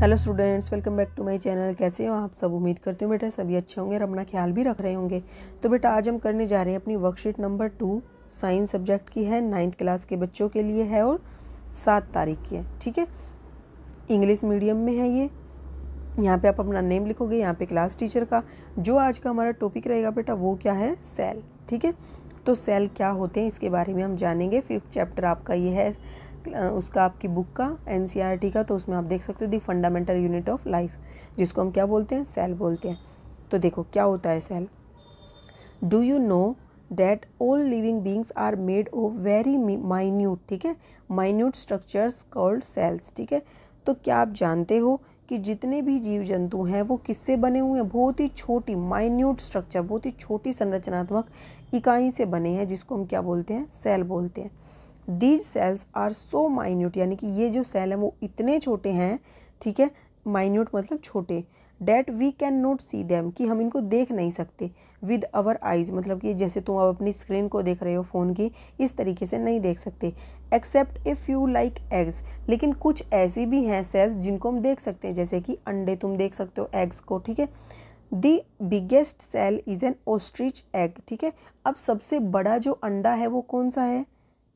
hello students welcome back to my channel कैसे हो आप सब उम्मीद करती हूँ बेटा सभी अच्छे होंगे और अपना ख्याल भी रख रहे होंगे तो बेटा आज हम करने जा रहे हैं अपनी worksheet number two science subject की है नाइन्थ क्लास के बच्चों के लिए है और सात तारीख की है ठीक है इंग्लिश मीडियम में है ये यहाँ पे आप अपना नेम लिखोगे यहाँ पे क्लास टीचर का जो आज का हमारा टॉपिक रहेगा बेटा वो क्या है सेल ठीक है तो सेल क्या होते हैं इसके बारे में हम जानेंगे फिफ्थ चैप्टर आपका ये है उसका आपकी बुक का एन e का तो उसमें आप देख सकते हो the fundamental unit of life जिसको हम क्या बोलते हैं सेल बोलते हैं तो देखो क्या होता है cell do you know that all living beings are made of very minute ठीक है माइन्यूट स्ट्रक्चर्स कॉल्ड सेल्स ठीक है तो क्या आप जानते हो कि जितने भी जीव जंतु हैं वो किससे बने हुए हैं बहुत ही छोटी माइन्यूट स्ट्रक्चर बहुत ही छोटी संरचनात्मक इकाई से बने हैं जिसको हम क्या बोलते हैं सेल बोलते हैं these cells are so minute यानी कि ये जो सेल हैं वो इतने छोटे हैं ठीक है माइन्यूट मतलब छोटे that we can not see them कि हम इनको देख नहीं सकते विद आवर आइज़ मतलब कि जैसे तुम अब अपनी स्क्रीन को देख रहे हो फ़ोन की इस तरीके से नहीं देख सकते except a few like eggs लेकिन कुछ ऐसी भी हैं सेल्स जिनको हम देख सकते हैं जैसे कि अंडे तुम देख सकते हो एग्स को ठीक है the biggest cell is an ostrich egg ठीक है अब सबसे बड़ा जो अंडा है वो कौन सा है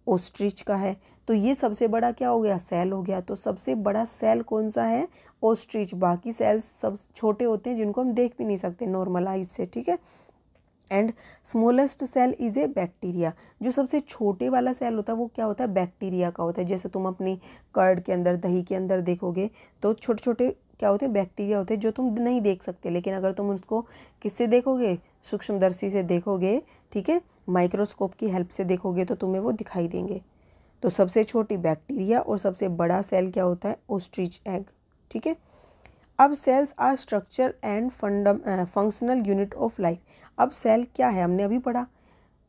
ओस्ट्रिच का है तो ये सबसे बड़ा क्या हो गया सेल हो गया तो सबसे बड़ा सेल कौन सा है ओस्ट्रिच बाकी सेल्स सब छोटे होते हैं जिनको हम देख भी नहीं सकते नॉर्मल आइज से ठीक है and smallest cell is a bacteria जो सबसे छोटे वाला सेल होता है वो क्या होता है बैक्टीरिया का होता है जैसे तुम अपनी कर्ड के अंदर दही के अंदर देखोगे तो छोटे छोटे क्या होते हैं बैक्टीरिया होते हैं जो तुम नहीं देख सकते लेकिन अगर तुम उसको किससे देखोगे सूक्ष्मदर्शी से देखोगे ठीक है माइक्रोस्कोप की हेल्प से देखोगे तो तुम्हें वो दिखाई देंगे तो सबसे छोटी बैक्टीरिया और सबसे बड़ा सेल क्या होता है ओस्ट्रिच एग ठीक है अब cells are structure and fundam functional unit of life अब सेल क्या है हमने अभी पढ़ा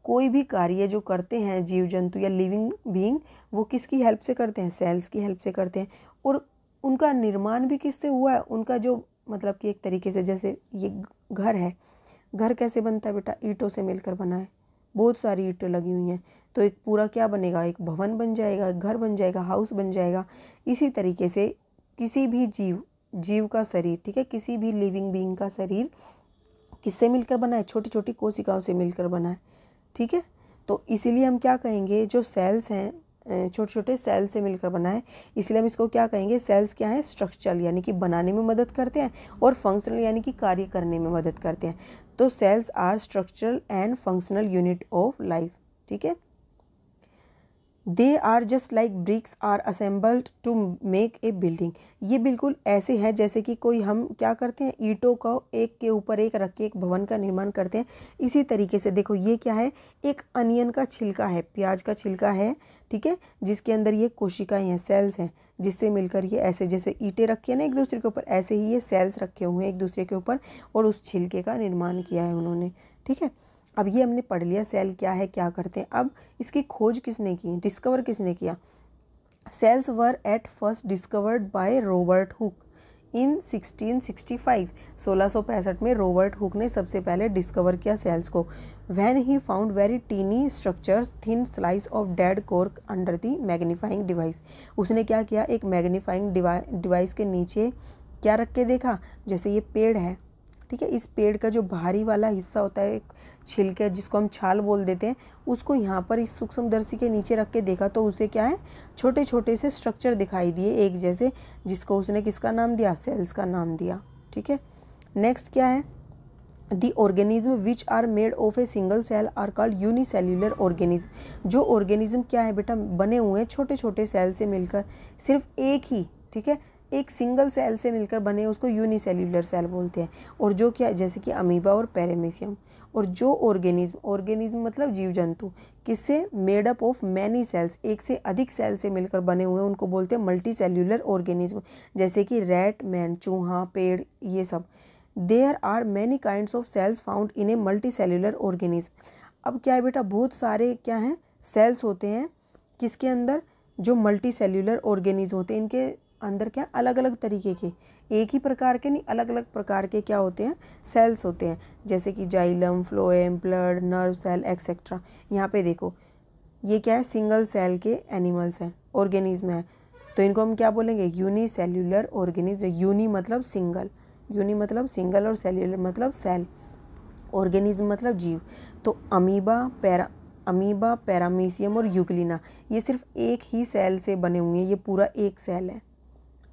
कोई भी कार्य जो करते हैं जीव जंतु या लिविंग बींग वो किसकी हेल्प से करते हैं सेल्स की हेल्प से करते हैं और उनका निर्माण भी किससे हुआ है उनका जो मतलब कि एक तरीके से जैसे ये घर है घर कैसे बनता है बेटा ईंटों से मिलकर बना है बहुत सारी ईंटें लगी हुई हैं तो एक पूरा क्या बनेगा एक भवन बन जाएगा एक घर बन जाएगा हाउस बन जाएगा इसी तरीके से किसी भी जीव जीव का शरीर ठीक है किसी भी लिविंग बींग का शरीर किससे मिलकर बना है छोटी छोटी कोशिकाओं से मिलकर बना है ठीक है तो इसीलिए हम क्या कहेंगे जो सेल्स हैं छोटे छोटे सेल से मिलकर बना है इसलिए हम इसको क्या कहेंगे सेल्स क्या है स्ट्रक्चरल यानी कि बनाने में मदद करते हैं और फंक्शनल यानी कि कार्य करने में मदद करते हैं तो cells are structural and functional unit of life ठीक है they are just like bricks are assembled to make a building ये बिल्कुल ऐसे हैं जैसे कि कोई हम क्या करते हैं ईंटों को एक के ऊपर एक रख के एक भवन का निर्माण करते हैं इसी तरीके से देखो ये क्या है एक अनियन का छिलका है प्याज का छिलका है ठीक है जिसके अंदर ये कोशिकाएँ हैं सेल्स हैं जिससे मिलकर ये ऐसे जैसे ईंटें रखी है ना एक दूसरे के ऊपर ऐसे ही ये सेल्स रखे हुए हैं एक दूसरे के ऊपर और उस छिलके का निर्माण किया है उन्होंने ठीक है अब ये हमने पढ़ लिया सेल क्या है क्या करते हैं अब इसकी खोज किसने की डिस्कवर किसने किया cells were at first discovered by Robert Hooke in 1665 1665 में रॉबर्ट हुक ने सबसे पहले डिस्कवर किया सेल्स को when he found very tiny structures thin slice of dead cork under the magnifying device उसने क्या किया एक मैग्नीफाइंग डिवाइस के नीचे क्या रख के देखा जैसे ये पेड़ है ठीक है इस पेड़ का जो भारी वाला हिस्सा होता है एक छिलके जिसको हम छाल बोल देते हैं उसको यहाँ पर इस सूक्ष्मदर्शी के नीचे रख के देखा तो उसे क्या है छोटे छोटे से स्ट्रक्चर दिखाई दिए एक जैसे जिसको उसने किसका नाम दिया सेल्स का नाम दिया ठीक है नेक्स्ट क्या है the organism which are made of a single cell are called unicellular organism जो ऑर्गेनिज्म क्या है बेटा बने हुए हैं छोटे छोटे सेल से मिलकर सिर्फ एक ही ठीक है एक सिंगल सेल से मिलकर बने उसको यूनिसेल्युलर सेल बोलते हैं और जो क्या जैसे कि अमीबा और पैरामीशियम और जो ऑर्गेनिज्म ऑर्गेनिज्म मतलब जीव जंतु किससे made up of many cells एक से अधिक सेल से मिलकर बने हुए उनको बोलते हैं मल्टी सेल्यूलर ऑर्गेनिज्म जैसे कि रैट मैन चूहा पेड़ ये सब there are many kind of cells found in a multicellular organism अब क्या है बेटा बहुत सारे क्या हैं सेल्स होते हैं किसके अंदर जो मल्टी सेल्यूलर ऑर्गेनिज्म होते हैं इनके अंदर क्या अलग अलग तरीके के एक ही प्रकार के नहीं अलग अलग प्रकार के क्या होते हैं सेल्स होते हैं जैसे कि xylem phloem blood nerve cell etcetera यहाँ पे देखो ये क्या है सिंगल सेल के एनिमल्स हैं ऑर्गेनिज्म हैं तो इनको हम क्या बोलेंगे यूनी सेल्यूलर ऑर्गेनिज्म यूनी मतलब सिंगल यूनी मतलब सिंगल और सेल्यूलर मतलब सेल ऑर्गेनिज्म मतलब जीव तो अमीबा पैरा अमीबा पैरामीशियम और यूक्लिना ये सिर्फ एक ही सेल से बने हुए हैं ये पूरा एक सेल है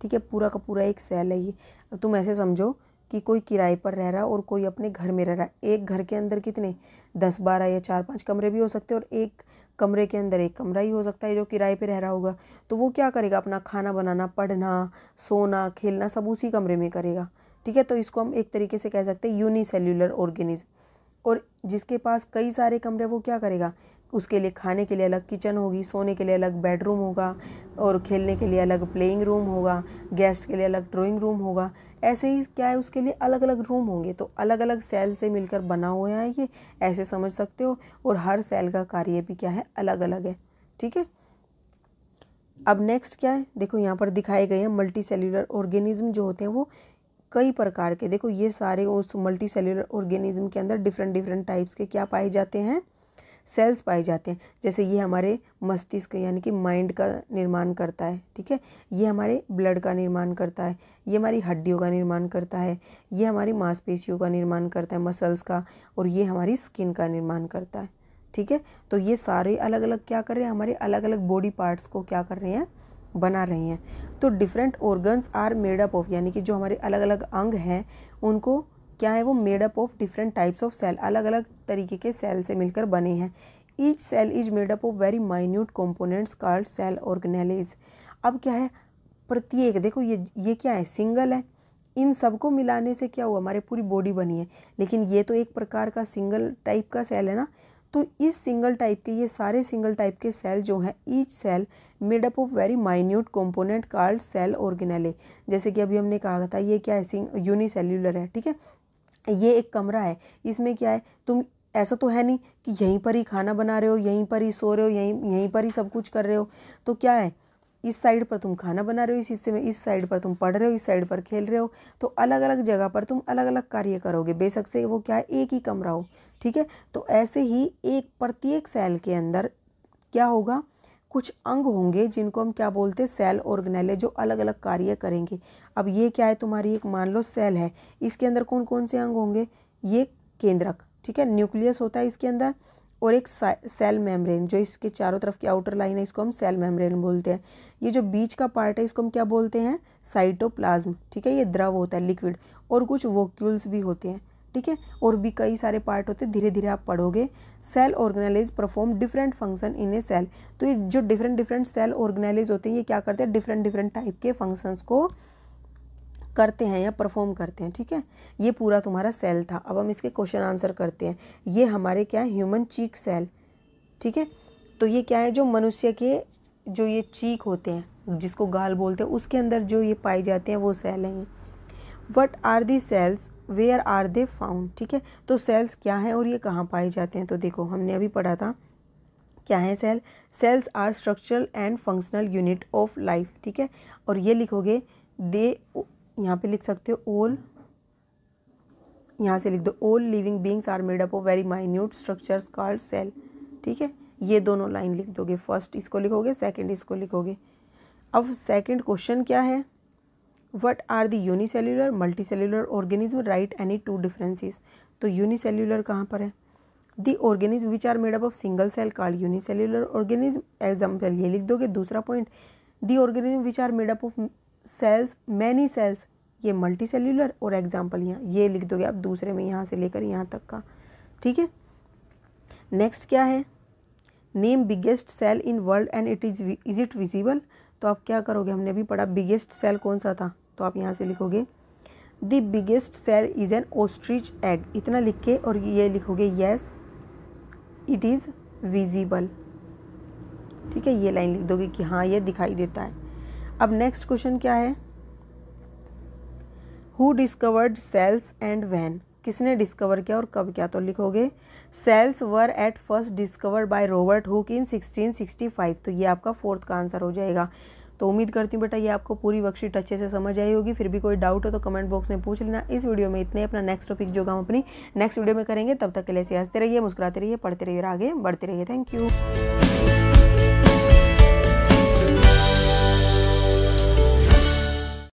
ठीक है पूरा का पूरा एक सेल है ये अब तुम ऐसे समझो कि कोई किराए पर रह रहा और कोई अपने घर में रह रहा है एक घर के अंदर कितने दस बारह या चार पाँच कमरे भी हो सकते और एक कमरे के अंदर एक कमरा ही हो सकता है जो किराए पे रह रहा होगा तो वो क्या करेगा अपना खाना बनाना पढ़ना सोना खेलना सब उसी कमरे में करेगा ठीक है तो इसको हम एक तरीके से कह सकते हैं यूनिसेल्यूलर ऑर्गेनिज्म और जिसके पास कई सारे कमरे वो क्या करेगा उसके लिए खाने के लिए अलग किचन होगी सोने के लिए अलग बेडरूम होगा और खेलने के लिए अलग प्लेइंग रूम होगा गेस्ट के लिए अलग ड्राइंग रूम होगा ऐसे ही क्या है उसके लिए अलग अलग रूम होंगे तो अलग अलग सेल से मिलकर बना हुआ है ये ऐसे समझ सकते हो और हर सेल का कार्य भी क्या है अलग अलग है ठीक है अब नेक्स्ट क्या है देखो यहाँ पर दिखाए गए हैं मल्टी सेल्युलर ऑर्गेनिज्म जो होते हैं वो कई प्रकार के देखो ये सारे उस मल्टी सेल्युलर ऑर्गेनिज्म के अंदर डिफरेंट डिफरेंट टाइप्स के क्या पाए जाते हैं सेल्स पाए जाते हैं जैसे ये हमारे मस्तिष्क यानी कि माइंड का निर्माण करता है ठीक है ये हमारे ब्लड का निर्माण करता है ये हमारी हड्डियों का निर्माण करता है ये हमारी मांसपेशियों का निर्माण करता है मसल्स का और ये हमारी स्किन का निर्माण करता है ठीक है तो ये सारे अलग अलग क्या कर रहे हैं हमारे अलग अलग बॉडी पार्ट्स को क्या कर रहे हैं बना रहे हैं तो different organs are made up of यानी कि जो हमारे अलग अलग अंग हैं उनको क्या है वो made up of different types of cell अलग अलग तरीके के सेल से मिलकर बने हैं each cell is made up of very minute components called cell organelles अब क्या है प्रत्येक देखो ये ये क्या है सिंगल है इन सबको मिलाने से क्या हुआ हमारे पूरी बॉडी बनी है लेकिन ये तो एक प्रकार का सिंगल टाइप का सेल है ना तो इस सिंगल टाइप के ये सारे सिंगल टाइप के सेल जो हैं each cell made up of very minute component called cell organelle जैसे कि अभी हमने कहा था ये क्या है सिंग यूनिसेल्यूलर है ठीक है ये एक कमरा है इसमें क्या है तुम ऐसा तो है नहीं कि यहीं पर ही खाना बना रहे हो यहीं पर ही सो रहे हो यहीं यहीं पर ही सब कुछ कर रहे हो तो क्या है इस साइड पर तुम खाना बना रहे हो इस हिस्से में इस साइड पर तुम पढ़ रहे हो इस साइड पर खेल रहे हो तो अलग अलग जगह पर तुम अलग अलग कार्य करोगे बेशक से वो क्या है एक ही कमरा हो ठीक है तो ऐसे ही एक प्रत्येक सेल के अंदर क्या होगा कुछ अंग होंगे जिनको हम क्या बोलते हैं सेल ऑर्गेनेल जो अलग अलग कार्य करेंगे अब ये क्या है तुम्हारी एक मान लो सेल है इसके अंदर कौन कौन से अंग होंगे ये केंद्रक ठीक है न्यूक्लियस होता है इसके अंदर और एक सेल मेम्ब्रेन जो इसके चारों तरफ की आउटर लाइन है इसको हम सेल मेम्ब्रेन बोलते हैं ये जो बीच का पार्ट है इसको हम क्या बोलते हैं साइटोप्लाज्म ठीक है ये द्रव होता है लिक्विड और कुछ वोक्यूल्स भी होते हैं ठीक है और भी कई सारे पार्ट होते हैं धीरे धीरे आप पढ़ोगे cell organelles perform different function in a cell तो ये जो डिफरेंट डिफरेंट सेल ऑर्गेनाइज होते हैं ये क्या करते हैं डिफरेंट डिफरेंट टाइप के फंक्शंस को करते हैं या परफॉर्म करते हैं ठीक है ये पूरा तुम्हारा सेल था अब हम इसके क्वेश्चन आंसर करते हैं ये हमारे क्या है ह्यूमन चीक सेल ठीक है तो ये क्या है जो मनुष्य के जो ये चीक होते हैं जिसको गाल बोलते हैं उसके अंदर जो ये पाए जाते हैं वो सेल हैं what are the cells where are they found ठीक है तो सेल्स क्या है और ये कहाँ पाए जाते हैं तो देखो हमने अभी पढ़ा था क्या है cell cells are structural and functional unit of life ठीक है और ये लिखोगे दे यहाँ पे लिख सकते हो ओल यहाँ से लिख दो all living beings are made up of very minute structures called cell ठीक है ये दोनों लाइन लिख दोगे फर्स्ट इसको लिखोगे सेकंड इसको लिखोगे अब सेकंड क्वेश्चन क्या है are the the multi multicellular organism right any two differences तो यूनिसेल्युलर कहाँ पर है the organism which are made up of single cell call unicellular organism example ये लिख दोगे दूसरा point the organism which are up of cells many cells ये multicellular और एग्जाम्पल यहाँ ये लिख दोगे आप दूसरे में यहाँ से लेकर यहाँ तक का ठीक है नेक्स्ट क्या है name biggest cell in world and it is is it visible तो आप क्या करोगे हमने भी पढ़ा बिगेस्ट सेल कौन सा था तो आप यहाँ से लिखोगे the biggest cell is an ostrich egg इतना लिख के और ये लिखोगे येस इट इज़ विजिबल ठीक है ये लाइन लिख दोगे कि हाँ ये दिखाई देता है अब नेक्स्ट क्वेश्चन क्या है who discovered cells and when किसने डिस्कवर किया और कब क्या तो लिखोगे cells were at first discover by Robert Hooke in 1665 तो ये आपका फोर्थ का आंसर हो जाएगा तो उम्मीद करती हूँ बेटा ये आपको पूरी वर्कशीट अच्छे से समझ आई होगी फिर भी कोई डाउट हो तो कमेंट बॉक्स में पूछ लेना इस वीडियो में इतने अपना नेक्स्ट टॉपिक जो हम अपनी नेक्स्ट वीडियो में करेंगे तब तक के लिए हंसते रहिए मुस्कुराते रहिए पढ़ते रहिए आगे बढ़ते रहिए थैंक यू